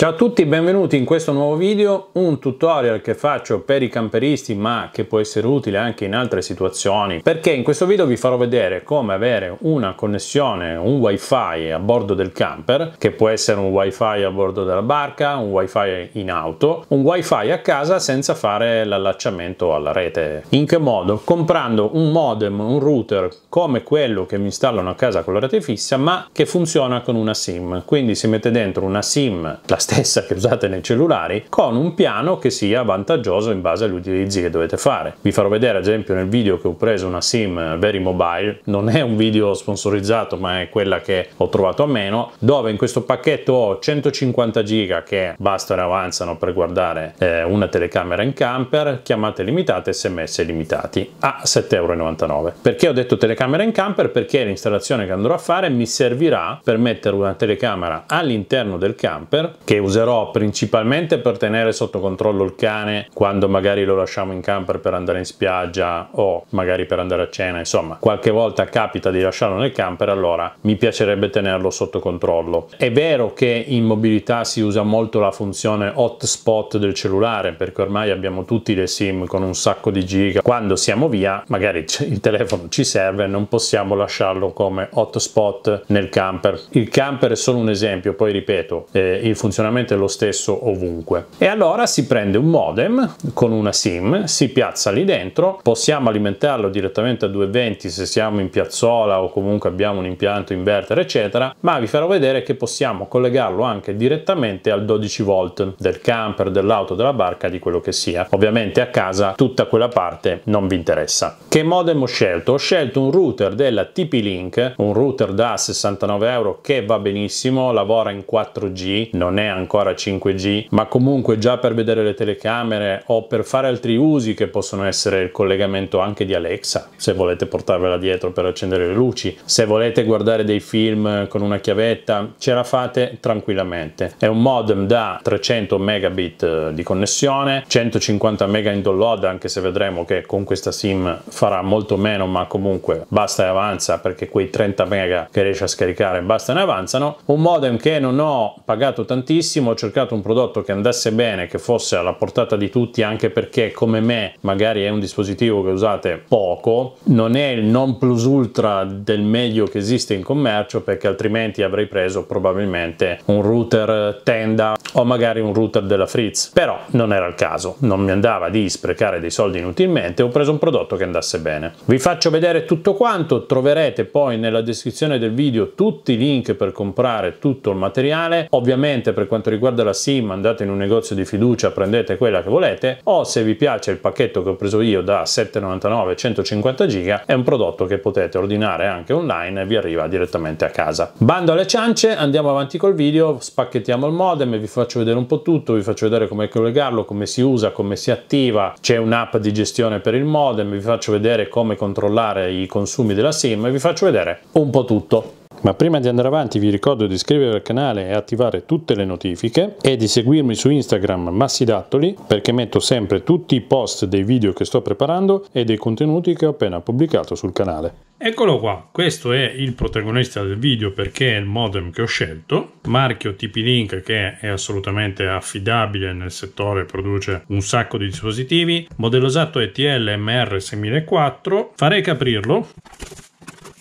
Ciao a tutti, benvenuti in questo nuovo video, un tutorial che faccio per i camperisti ma che può essere utile anche in altre situazioni perché in questo video vi farò vedere come avere una connessione, un wifi a bordo del camper che può essere un wifi a bordo della barca, un wifi in auto, un wifi a casa senza fare l'allacciamento alla rete. In che modo? Comprando un modem, un router come quello che mi installano a casa con la rete fissa ma che funziona con una sim, quindi si mette dentro una sim, la stessa che usate nei cellulari, con un piano che sia vantaggioso in base agli utilizzi che dovete fare. Vi farò vedere ad esempio nel video che ho preso una sim Very Mobile, non è un video sponsorizzato ma è quella che ho trovato a meno, dove in questo pacchetto ho 150 giga che bastano e avanzano per guardare eh, una telecamera in camper, chiamate limitate, sms limitati a 7,99€. Perché ho detto telecamera in camper? Perché l'installazione che andrò a fare mi servirà per mettere una telecamera all'interno del camper che userò principalmente per tenere sotto controllo il cane quando magari lo lasciamo in camper per andare in spiaggia o magari per andare a cena, insomma, qualche volta capita di lasciarlo nel camper, allora mi piacerebbe tenerlo sotto controllo. È vero che in mobilità si usa molto la funzione hotspot del cellulare, perché ormai abbiamo tutti le SIM con un sacco di giga. Quando siamo via, magari il telefono ci serve, non possiamo lasciarlo come hotspot nel camper. Il camper è solo un esempio, poi ripeto, eh, il funzionamento funzionamento è lo stesso ovunque. E allora si prende un modem con una SIM, si piazza lì dentro, possiamo alimentarlo direttamente a 220 se siamo in piazzola o comunque abbiamo un impianto inverter eccetera, ma vi farò vedere che possiamo collegarlo anche direttamente al 12 volt del camper, dell'auto, della barca, di quello che sia. Ovviamente a casa tutta quella parte non vi interessa. Che modem ho scelto? Ho scelto un router della TP-Link, un router da 69 euro che va benissimo, lavora in 4G, non è ancora ancora 5G, ma comunque già per vedere le telecamere o per fare altri usi che possono essere il collegamento anche di Alexa, se volete portarvela dietro per accendere le luci, se volete guardare dei film con una chiavetta, ce la fate tranquillamente. È un modem da 300 megabit eh, di connessione, 150 mega in download, anche se vedremo che con questa SIM farà molto meno, ma comunque basta e avanza perché quei 30 mega che riesce a scaricare basta e ne avanzano. Un modem che non ho pagato tantissimo tantissimo, ho cercato un prodotto che andasse bene, che fosse alla portata di tutti, anche perché come me magari è un dispositivo che usate poco, non è il non plus ultra del meglio che esiste in commercio perché altrimenti avrei preso probabilmente un router tenda o magari un router della Fritz, però non era il caso, non mi andava di sprecare dei soldi inutilmente, ho preso un prodotto che andasse bene. Vi faccio vedere tutto quanto, troverete poi nella descrizione del video tutti i link per comprare tutto il materiale, ovviamente per quanto quanto riguarda la SIM andate in un negozio di fiducia, prendete quella che volete o se vi piace il pacchetto che ho preso io da 7,99 150 giga è un prodotto che potete ordinare anche online e vi arriva direttamente a casa. Bando alle ciance, andiamo avanti col video, spacchettiamo il modem, vi faccio vedere un po' tutto, vi faccio vedere come collegarlo, come si usa, come si attiva, c'è un'app di gestione per il modem, vi faccio vedere come controllare i consumi della SIM e vi faccio vedere un po' tutto. Ma prima di andare avanti vi ricordo di iscrivervi al canale e attivare tutte le notifiche e di seguirmi su Instagram Massidattoli perché metto sempre tutti i post dei video che sto preparando e dei contenuti che ho appena pubblicato sul canale. Eccolo qua, questo è il protagonista del video perché è il modem che ho scelto, marchio TP-Link che è assolutamente affidabile nel settore, produce un sacco di dispositivi, modello usato ETL MR6004, farei capirlo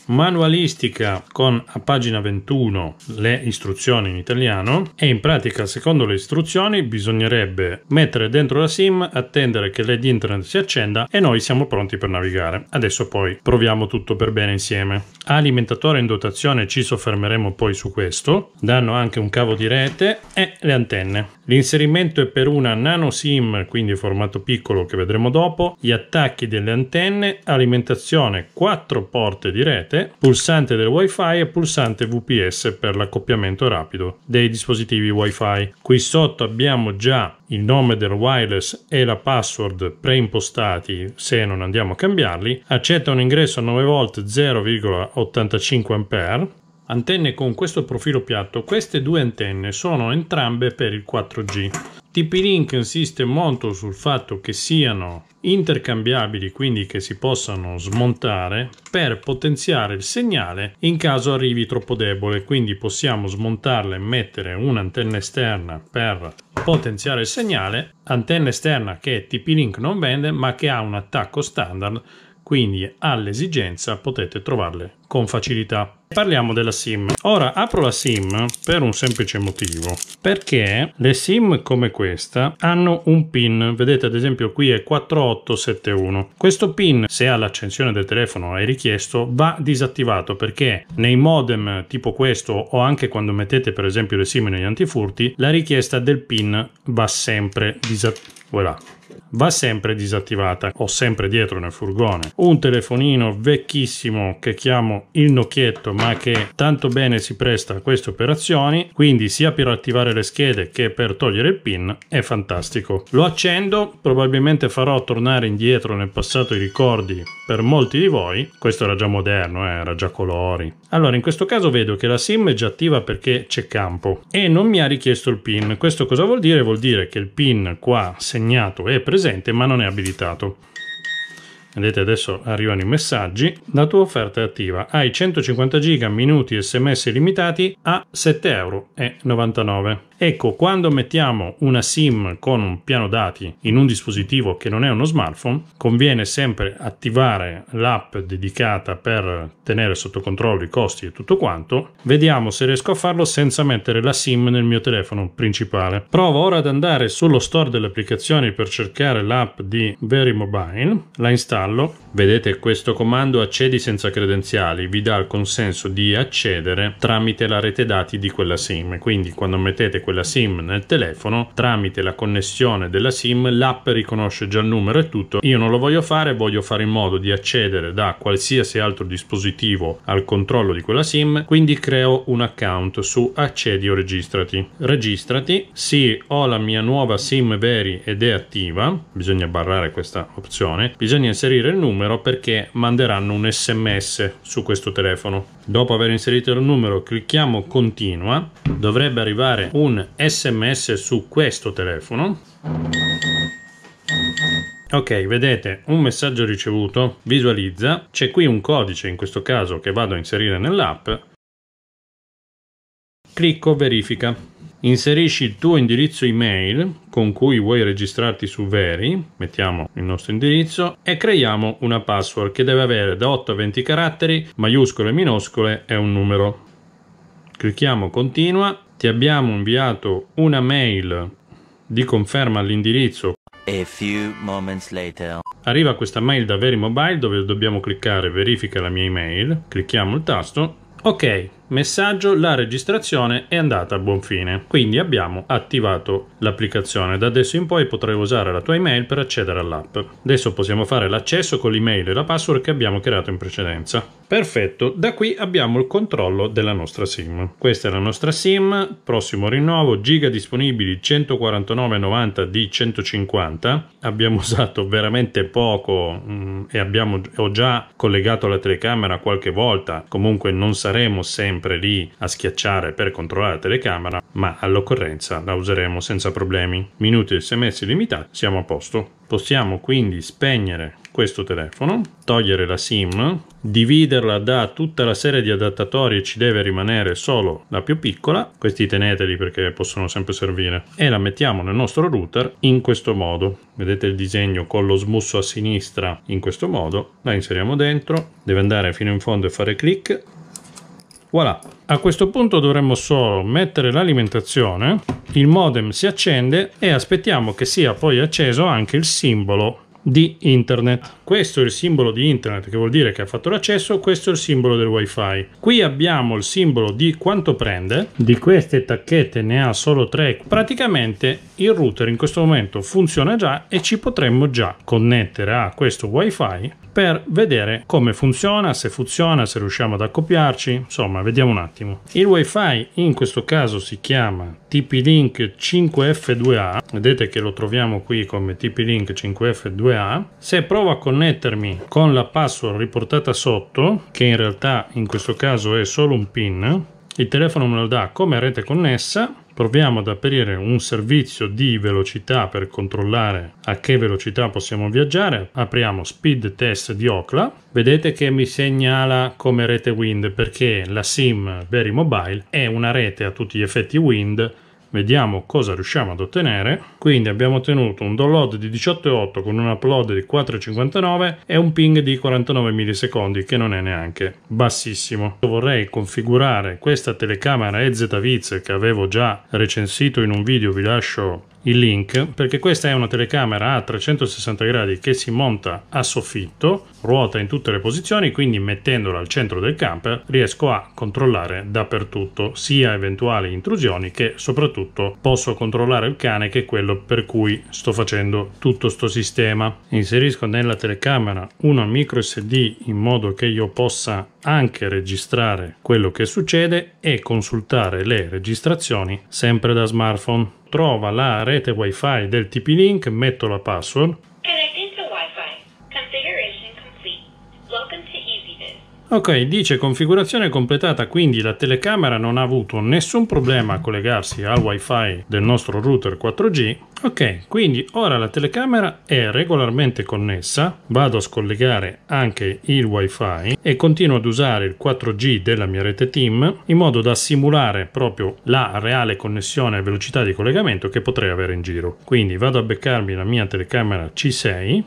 manualistica con a pagina 21 le istruzioni in italiano e in pratica secondo le istruzioni bisognerebbe mettere dentro la sim, attendere che l'ed internet si accenda e noi siamo pronti per navigare. Adesso poi proviamo tutto per bene insieme. Alimentatore in dotazione ci soffermeremo poi su questo, danno anche un cavo di rete e le antenne. L'inserimento è per una nano SIM, quindi formato piccolo che vedremo dopo, gli attacchi delle antenne, alimentazione, 4 porte di rete, pulsante del wifi e pulsante VPS per l'accoppiamento rapido dei dispositivi wifi. Qui sotto abbiamo già il nome del wireless e la password preimpostati se non andiamo a cambiarli, accetta un ingresso a 9V 0,85A Antenne con questo profilo piatto. Queste due antenne sono entrambe per il 4G. TP-Link insiste molto sul fatto che siano intercambiabili, quindi che si possano smontare per potenziare il segnale in caso arrivi troppo debole, quindi possiamo smontarle e mettere un'antenna esterna per potenziare il segnale, antenna esterna che TP-Link non vende ma che ha un attacco standard quindi all'esigenza potete trovarle con facilità. Parliamo della SIM. Ora apro la SIM per un semplice motivo, perché le SIM come questa hanno un PIN, vedete ad esempio qui è 4871. Questo PIN, se all'accensione del telefono è richiesto, va disattivato perché nei modem tipo questo o anche quando mettete per esempio le SIM negli antifurti, la richiesta del PIN va sempre disattivata. Voilà, va sempre disattivata. Ho sempre dietro nel furgone un telefonino vecchissimo che chiamo il Nocchietto, ma che tanto bene si presta a queste operazioni, quindi sia per attivare le schede che per togliere il pin è fantastico. Lo accendo, probabilmente farò tornare indietro nel passato i ricordi per molti di voi. Questo era già moderno, eh, era già colori. Allora, in questo caso vedo che la SIM è già attiva perché c'è campo e non mi ha richiesto il pin. Questo cosa vuol dire? Vuol dire che il pin qua segnato è è presente ma non è abilitato. Vedete adesso arrivano i messaggi. La tua offerta è attiva. Hai 150 giga, minuti, sms limitati a 7,99 euro. Ecco, quando mettiamo una SIM con un piano dati in un dispositivo che non è uno smartphone, conviene sempre attivare l'app dedicata per tenere sotto controllo i costi e tutto quanto. Vediamo se riesco a farlo senza mettere la SIM nel mio telefono principale. Provo ora ad andare sullo store delle applicazioni per cercare l'app di Verimobile, la installo. Vedete questo comando accedi senza credenziali vi dà il consenso di accedere tramite la rete dati di quella SIM. Quindi quando mettete quella SIM nel telefono, tramite la connessione della SIM l'app riconosce già il numero e tutto. Io non lo voglio fare, voglio fare in modo di accedere da qualsiasi altro dispositivo al controllo di quella SIM, quindi creo un account su accedi o registrati. Registrati, sì, ho la mia nuova SIM Veri ed è attiva, bisogna barrare questa opzione, bisogna inserire il numero perché manderanno un sms su questo telefono. Dopo aver inserito il numero clicchiamo continua, dovrebbe arrivare un sms su questo telefono. Ok, vedete un messaggio ricevuto, visualizza, c'è qui un codice in questo caso che vado a inserire nell'app. Clicco verifica. Inserisci il tuo indirizzo email con cui vuoi registrarti su Veri, mettiamo il nostro indirizzo e creiamo una password che deve avere da 8 a 20 caratteri, maiuscole minuscole e un numero. Clicchiamo continua ti abbiamo inviato una mail di conferma all'indirizzo. Arriva questa mail da Verimobile dove dobbiamo cliccare verifica la mia email, clicchiamo il tasto. Ok, Messaggio, la registrazione è andata a buon fine, quindi abbiamo attivato l'applicazione. Da adesso in poi potrai usare la tua email per accedere all'app. Adesso possiamo fare l'accesso con l'email e la password che abbiamo creato in precedenza. Perfetto, da qui abbiamo il controllo della nostra SIM. Questa è la nostra SIM, prossimo rinnovo, giga disponibili 149,90 di 150. Abbiamo usato veramente poco mh, mm, e abbiamo, ho già collegato la telecamera qualche volta, comunque non saremo sempre sempre lì a schiacciare per controllare la telecamera, ma all'occorrenza la useremo senza problemi. Minuti e sms limitati, siamo a posto. Possiamo quindi spegnere questo telefono, togliere la SIM, dividerla da tutta la serie di adattatori e ci deve rimanere solo la più piccola, questi teneteli perché possono sempre servire, e la mettiamo nel nostro router in questo modo. Vedete il disegno con lo smusso a sinistra in questo modo, la inseriamo dentro, deve andare fino in fondo e fare clic, Voilà, a questo punto dovremmo solo mettere l'alimentazione, il modem si accende e aspettiamo che sia poi acceso anche il simbolo di internet. Questo è il simbolo di internet che vuol dire che ha fatto l'accesso, questo è il simbolo del wifi. Qui abbiamo il simbolo di quanto prende, di queste tacchette ne ha solo tre Praticamente il router in questo momento funziona già e ci potremmo già connettere a questo wifi per vedere come funziona, se funziona, se riusciamo ad accoppiarci, insomma vediamo un attimo. Il wifi in questo caso si chiama TP-Link 5F2A, vedete che lo troviamo qui come TP-Link 5F2A, se provo a connettermi con la password riportata sotto, che in realtà in questo caso è solo un pin, il telefono me lo dà come rete connessa, proviamo ad aprire un servizio di velocità per controllare a che velocità possiamo viaggiare. Apriamo Speed Test di Ocla. Vedete che mi segnala come rete Wind perché la SIM Very Mobile è una rete a tutti gli effetti Wind vediamo cosa riusciamo ad ottenere quindi abbiamo ottenuto un download di 18.8 con un upload di 4.59 e un ping di 49 millisecondi che non è neanche bassissimo vorrei configurare questa telecamera EZViz che avevo già recensito in un video vi lascio il link perché questa è una telecamera a 360 gradi che si monta a soffitto, ruota in tutte le posizioni, quindi mettendola al centro del camper riesco a controllare dappertutto sia eventuali intrusioni che soprattutto posso controllare il cane che è quello per cui sto facendo tutto sto sistema. Inserisco nella telecamera una micro SD in modo che io possa anche registrare quello che succede e consultare le registrazioni sempre da smartphone trova la rete wifi del TP-Link, metto la password Ok, dice configurazione completata, quindi la telecamera non ha avuto nessun problema a collegarsi al wifi del nostro router 4G. Ok, quindi ora la telecamera è regolarmente connessa, vado a scollegare anche il wifi e continuo ad usare il 4G della mia rete team in modo da simulare proprio la reale connessione e velocità di collegamento che potrei avere in giro. Quindi vado a beccarmi la mia telecamera C6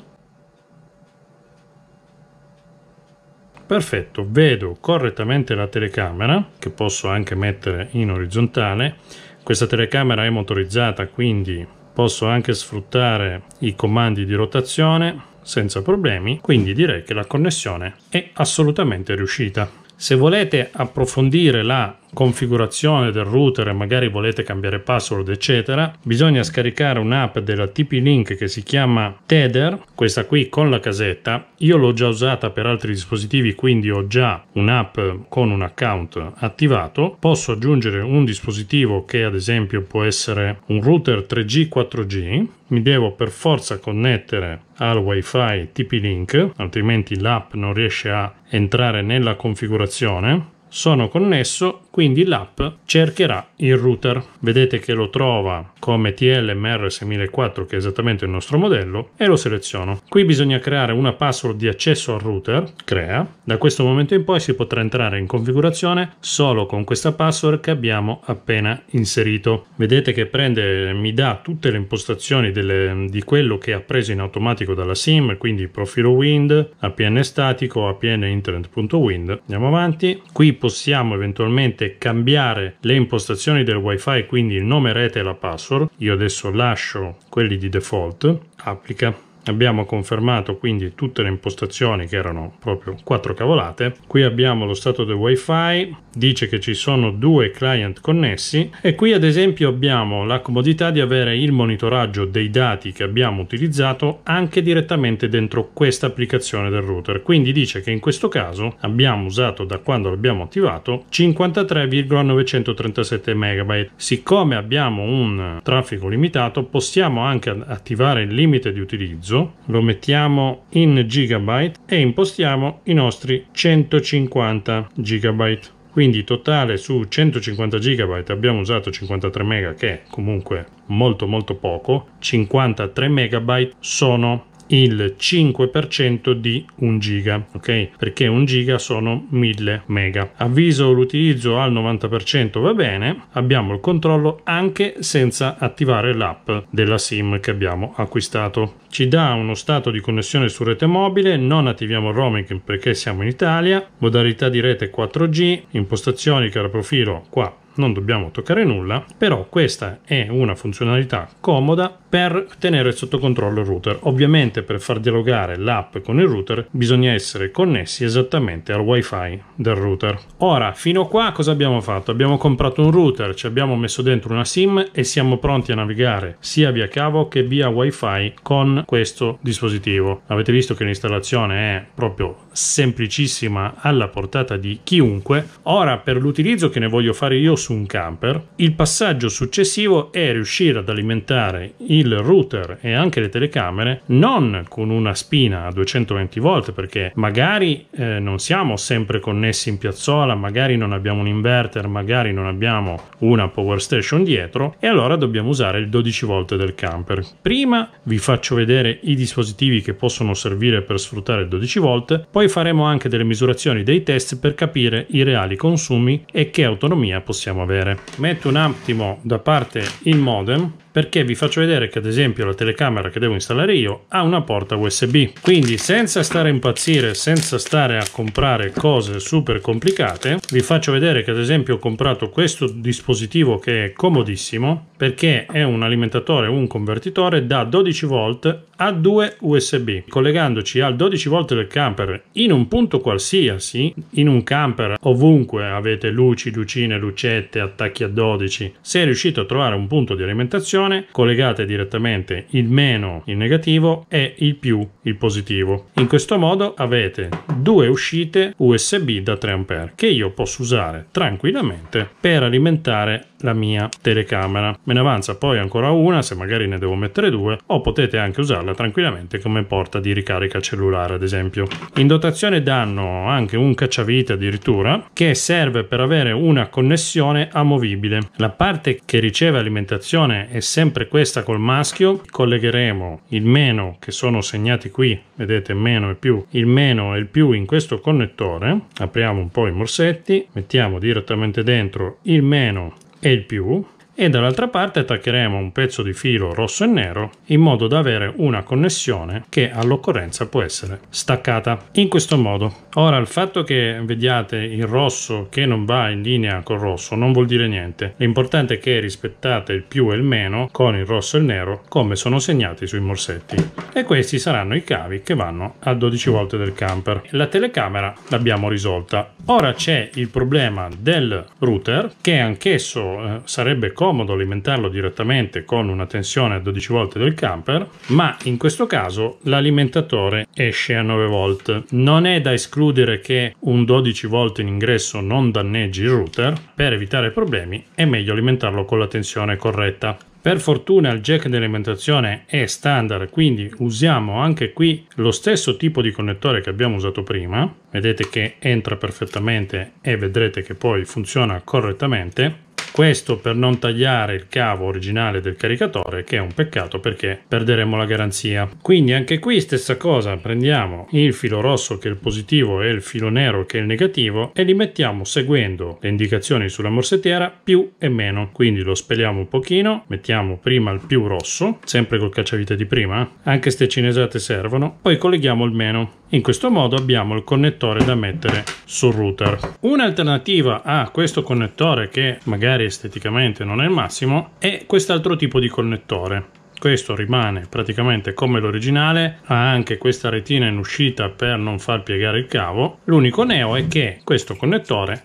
perfetto vedo correttamente la telecamera che posso anche mettere in orizzontale questa telecamera è motorizzata quindi posso anche sfruttare i comandi di rotazione senza problemi quindi direi che la connessione è assolutamente riuscita se volete approfondire la configurazione del router e magari volete cambiare password eccetera bisogna scaricare un'app della TP-Link che si chiama Tether questa qui con la casetta io l'ho già usata per altri dispositivi quindi ho già un'app con un account attivato posso aggiungere un dispositivo che ad esempio può essere un router 3G 4G mi devo per forza connettere al wifi TP-Link altrimenti l'app non riesce a entrare nella configurazione sono connesso, quindi l'app cercherà il router vedete che lo trova come TLMR6004 che è esattamente il nostro modello e lo seleziono qui bisogna creare una password di accesso al router crea da questo momento in poi si potrà entrare in configurazione solo con questa password che abbiamo appena inserito vedete che prende mi dà tutte le impostazioni delle, di quello che ha preso in automatico dalla sim quindi profilo wind apn statico apn internet.wind andiamo avanti qui possiamo eventualmente cambiare le impostazioni configurazioni del wifi quindi il nome rete e la password io adesso lascio quelli di default applica abbiamo confermato quindi tutte le impostazioni che erano proprio quattro cavolate qui abbiamo lo stato del wifi dice che ci sono due client connessi e qui ad esempio abbiamo la comodità di avere il monitoraggio dei dati che abbiamo utilizzato anche direttamente dentro questa applicazione del router quindi dice che in questo caso abbiamo usato da quando l'abbiamo attivato 53,937 MB siccome abbiamo un traffico limitato possiamo anche attivare il limite di utilizzo mezzo, lo mettiamo in gigabyte e impostiamo i nostri 150 gigabyte quindi totale su 150 gigabyte abbiamo usato 53 MB che è comunque molto molto poco 53 MB sono il 5% di 1 giga, ok? Perché 1 giga sono 1000 mega. Avviso l'utilizzo al 90% va bene, abbiamo il controllo anche senza attivare l'app della SIM che abbiamo acquistato. Ci dà uno stato di connessione su rete mobile, non attiviamo il roaming perché siamo in Italia, modalità di rete 4G, impostazioni cara profilo qua non dobbiamo toccare nulla, però questa è una funzionalità comoda per tenere sotto controllo il router. Ovviamente per far dialogare l'app con il router bisogna essere connessi esattamente al wifi del router. Ora, fino a qua cosa abbiamo fatto? Abbiamo comprato un router, ci abbiamo messo dentro una SIM e siamo pronti a navigare sia via cavo che via wifi con questo dispositivo. Avete visto che l'installazione è proprio semplicissima alla portata di chiunque. Ora per l'utilizzo che ne voglio fare io su su un camper, il passaggio successivo è riuscire ad alimentare il router e anche le telecamere non con una spina a 220 volt perché magari eh, non siamo sempre connessi in piazzola, magari non abbiamo un inverter, magari non abbiamo una power station dietro e allora dobbiamo usare il 12 volt del camper. Prima vi faccio vedere i dispositivi che possono servire per sfruttare il 12 volt, poi faremo anche delle misurazioni dei test per capire i reali consumi e che autonomia possiamo possiamo avere. Metto un attimo da parte il modem perché vi faccio vedere che ad esempio la telecamera che devo installare io ha una porta USB. Quindi senza stare a impazzire, senza stare a comprare cose super complicate, vi faccio vedere che ad esempio ho comprato questo dispositivo che è comodissimo perché è un alimentatore, un convertitore da 12 volt a 2 USB. Collegandoci al 12 volt del camper in un punto qualsiasi, in un camper ovunque avete luci, lucine, lucette, 7, attacchi a 12, se riuscite a trovare un punto di alimentazione, collegate direttamente il meno, il negativo, e il più, il positivo. In questo modo avete due uscite USB da 3A che io posso usare tranquillamente per alimentare la mia telecamera. Me ne avanza poi ancora una se magari ne devo mettere due o potete anche usarla tranquillamente come porta di ricarica cellulare ad esempio. In dotazione danno anche un cacciavite addirittura che serve per avere una connessione amovibile. La parte che riceve alimentazione è sempre questa col maschio, collegheremo il meno che sono segnati qui, vedete meno e più, il meno e il più in questo connettore, apriamo un po' i morsetti, mettiamo direttamente dentro il meno e il più e dall'altra parte attaccheremo un pezzo di filo rosso e nero in modo da avere una connessione che all'occorrenza può essere staccata in questo modo. Ora il fatto che vediate il rosso che non va in linea col rosso non vuol dire niente, l'importante è che rispettate il più e il meno con il rosso e il nero come sono segnati sui morsetti e questi saranno i cavi che vanno a 12 volte del camper. La telecamera l'abbiamo risolta. Ora c'è il problema del router che anch'esso eh, sarebbe comodo comodo alimentarlo direttamente con una tensione a 12 volt del camper, ma in questo caso l'alimentatore esce a 9 volt. Non è da escludere che un 12 volt in ingresso non danneggi il router, per evitare problemi è meglio alimentarlo con la tensione corretta. Per fortuna il jack di alimentazione è standard, quindi usiamo anche qui lo stesso tipo di connettore che abbiamo usato prima. Vedete che entra perfettamente e vedrete che poi funziona correttamente. Questo per non tagliare il cavo originale del caricatore che è un peccato perché perderemo la garanzia. Quindi anche qui stessa cosa, prendiamo il filo rosso che è il positivo e il filo nero che è il negativo e li mettiamo seguendo le indicazioni sulla morsettiera più e meno. Quindi lo speliamo un pochino, mettiamo prima il più rosso, sempre col cacciavite di prima, eh? anche ste cinesate servono, poi colleghiamo il meno. In questo modo abbiamo il connettore da mettere sul router. Un'alternativa a questo connettore che magari magari esteticamente non è il massimo, è quest'altro tipo di connettore. Questo rimane praticamente come l'originale, ha anche questa retina in uscita per non far piegare il cavo. L'unico neo è che questo connettore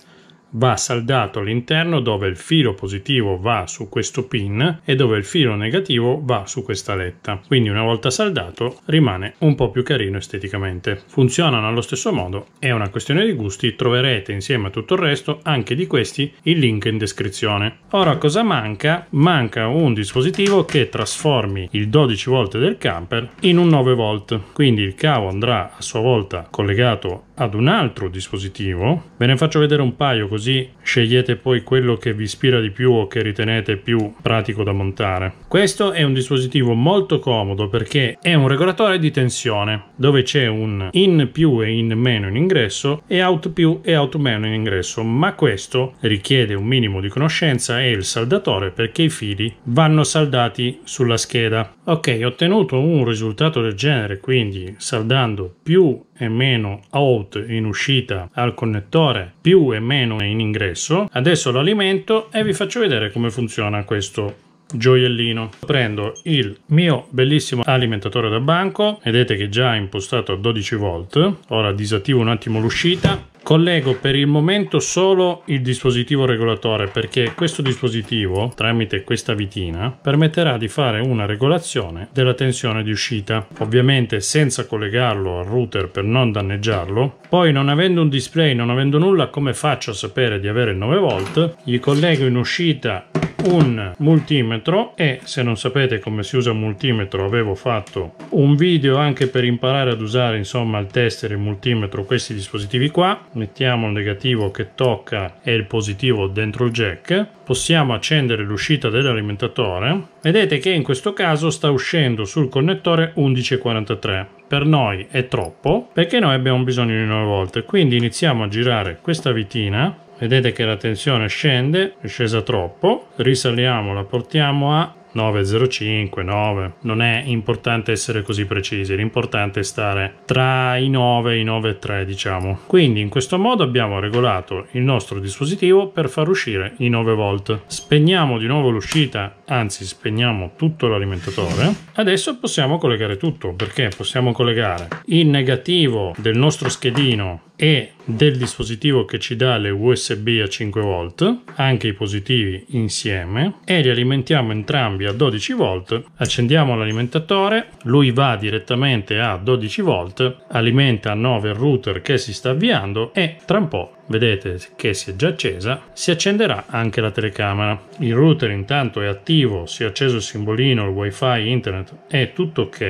va saldato all'interno dove il filo positivo va su questo pin e dove il filo negativo va su questa letta. Quindi una volta saldato rimane un po' più carino esteticamente. Funzionano allo stesso modo, è una questione di gusti, troverete insieme a tutto il resto anche di questi il link in descrizione. Ora cosa manca? Manca un dispositivo che trasformi il 12 v del camper in un 9 v Quindi il cavo andrà a sua volta collegato ad un altro dispositivo. Ve ne faccio vedere un paio così scegliete poi quello che vi ispira di più o che ritenete più pratico da montare. Questo è un dispositivo molto comodo perché è un regolatore di tensione dove c'è un in più e in meno in ingresso e out più e out meno in ingresso, ma questo richiede un minimo di conoscenza e il saldatore perché i fili vanno saldati sulla scheda. Ok, ottenuto un risultato del genere, quindi saldando più e meno out in uscita al connettore più e meno in ingresso adesso lo alimento e vi faccio vedere come funziona questo gioiellino prendo il mio bellissimo alimentatore da banco vedete che già impostato a 12 volt ora disattivo un attimo l'uscita Collego per il momento solo il dispositivo regolatore perché questo dispositivo, tramite questa vitina, permetterà di fare una regolazione della tensione di uscita. Ovviamente senza collegarlo al router per non danneggiarlo. Poi non avendo un display, non avendo nulla, come faccio a sapere di avere il 9V? Gli collego in uscita un multimetro e se non sapete come si usa un multimetro avevo fatto un video anche per imparare ad usare insomma il tester e il multimetro questi dispositivi qua mettiamo il negativo che tocca e il positivo dentro il jack possiamo accendere l'uscita dell'alimentatore vedete che in questo caso sta uscendo sul connettore 1143 per noi è troppo perché noi abbiamo bisogno di 9 volte quindi iniziamo a girare questa vitina vedete che la tensione scende, è scesa troppo, risaliamo, la portiamo a 9,05, 9. Non è importante essere così precisi, l'importante è stare tra i 9 e i 9,3 diciamo. Quindi in questo modo abbiamo regolato il nostro dispositivo per far uscire i 9 volt. Spegniamo di nuovo l'uscita, anzi spegniamo tutto l'alimentatore. Adesso possiamo collegare tutto perché possiamo collegare il negativo del nostro schedino e del dispositivo che ci dà le USB a 5V, anche i positivi insieme, e li alimentiamo entrambi a 12V. Accendiamo l'alimentatore, lui va direttamente a 12V, alimenta 9 il router che si sta avviando e tra un po' vedete che si è già accesa, si accenderà anche la telecamera. Il router intanto è attivo, si è acceso il simbolino, il wifi, internet, è tutto ok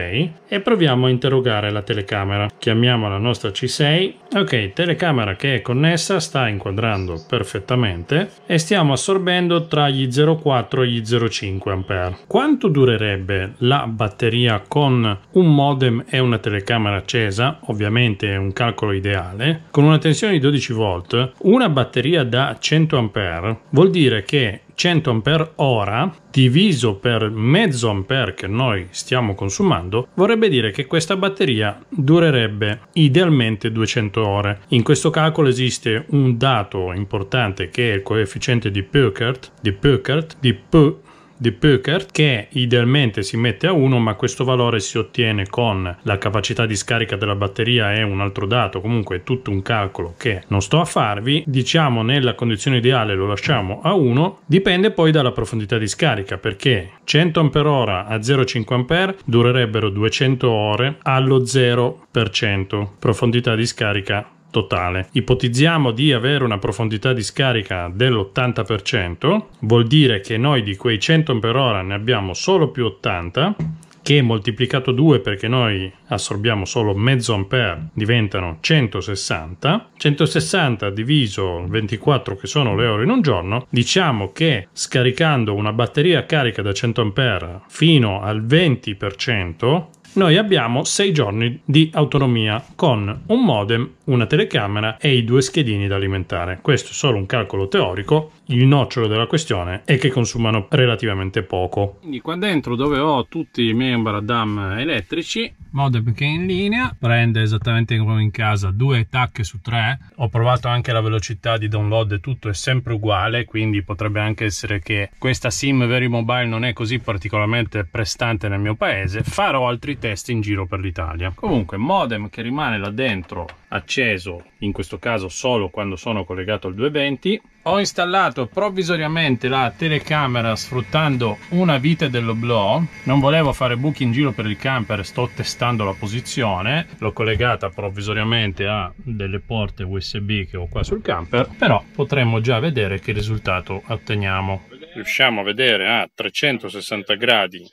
e proviamo a interrogare la telecamera. Chiamiamo la nostra C6, ok, telecamera che è connessa sta inquadrando perfettamente e stiamo assorbendo tra gli 0,4 e gli 0,5 A. Quanto durerebbe la batteria con un modem e una telecamera accesa? Ovviamente è un calcolo ideale, con una tensione di 12 V volt, una batteria da 100 A vuol dire che 100 ampere ora diviso per mezzo ampere che noi stiamo consumando vorrebbe dire che questa batteria durerebbe idealmente 200 ore. In questo calcolo esiste un dato importante che è il coefficiente di Peukert, di Peukert, di P di Pöker che idealmente si mette a 1 ma questo valore si ottiene con la capacità di scarica della batteria e un altro dato comunque è tutto un calcolo che non sto a farvi diciamo nella condizione ideale lo lasciamo a 1 dipende poi dalla profondità di scarica perché 100 Ah a 0,5 A durerebbero 200 ore allo 0% profondità di scarica totale. Ipotizziamo di avere una profondità di scarica dell'80%, vuol dire che noi di quei 100 mAh ne abbiamo solo più 80 che moltiplicato 2 perché noi assorbiamo solo mezzo ampere diventano 160 160 diviso 24 che sono le ore in un giorno diciamo che scaricando una batteria carica da 100 ampere fino al 20% noi abbiamo 6 giorni di autonomia con un modem, una telecamera e i due schedini da alimentare. Questo è solo un calcolo teorico, il nocciolo della questione è che consumano relativamente poco. Quindi qua dentro dove ho tutti i membri DAM elettrici, modem che è in linea, prende esattamente come in casa due tacche su tre. Ho provato anche la velocità di download, tutto è sempre uguale, quindi potrebbe anche essere che questa SIM mobile non è così particolarmente prestante nel mio paese. Farò altri test test in giro per l'Italia comunque modem che rimane là dentro acceso in questo caso solo quando sono collegato al 220 ho installato provvisoriamente la telecamera sfruttando una vite blow. non volevo fare buchi in giro per il camper sto testando la posizione l'ho collegata provvisoriamente a delle porte usb che ho qua sul camper però potremmo già vedere che risultato otteniamo riusciamo a vedere a 360 gradi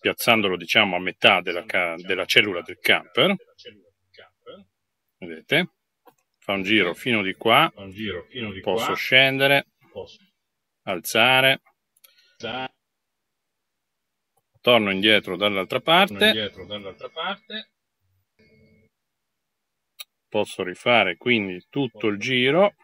piazzandolo diciamo a metà della, diciamo, della cellula del camper. Vedete? Fa un giro fino di qua, posso scendere, alzare, torno indietro dall'altra parte, posso rifare quindi tutto il giro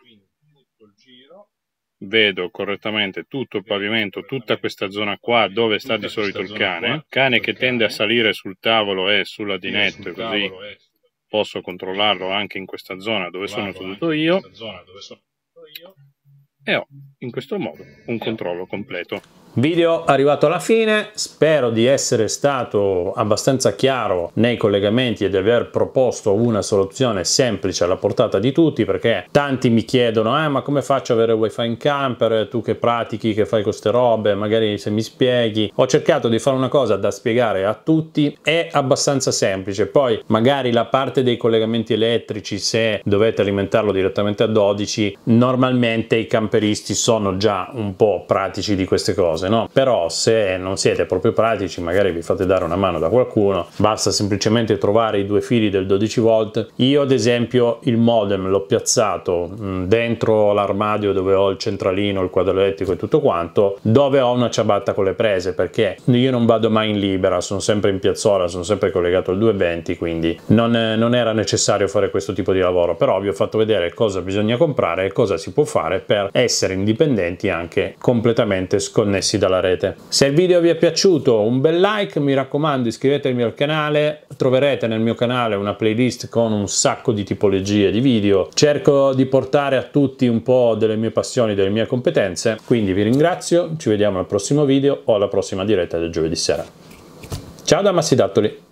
vedo correttamente tutto il pavimento, tutta questa zona qua dove sta di solito il cane, cane che tende a salire sul tavolo e sulla dinetta così posso controllarlo anche in questa zona dove sono seduto io e ho in questo modo un controllo completo. Video arrivato alla fine, spero di essere stato abbastanza chiaro nei collegamenti e di aver proposto una soluzione semplice alla portata di tutti perché tanti mi chiedono eh, ma come faccio ad avere wifi in camper, tu che pratichi, che fai queste robe, magari se mi spieghi. Ho cercato di fare una cosa da spiegare a tutti, è abbastanza semplice, poi magari la parte dei collegamenti elettrici se dovete alimentarlo direttamente a 12, normalmente i camperisti sono già un po' pratici di queste cose cose, no? Però se non siete proprio pratici, magari vi fate dare una mano da qualcuno, basta semplicemente trovare i due fili del 12 volt. Io ad esempio il modem l'ho piazzato mm, dentro l'armadio dove ho il centralino, il quadro elettrico e tutto quanto, dove ho una ciabatta con le prese perché io non vado mai in libera, sono sempre in piazzola, sono sempre collegato al 220, quindi non, non era necessario fare questo tipo di lavoro, però vi ho fatto vedere cosa bisogna comprare e cosa si può fare per essere indipendenti anche completamente sconnessi connessi dalla rete. Se il video vi è piaciuto un bel like, mi raccomando iscrivetevi al canale, troverete nel mio canale una playlist con un sacco di tipologie di video, cerco di portare a tutti un po' delle mie passioni, delle mie competenze, quindi vi ringrazio, ci vediamo al prossimo video o alla prossima diretta del giovedì sera. Ciao da Massidattoli!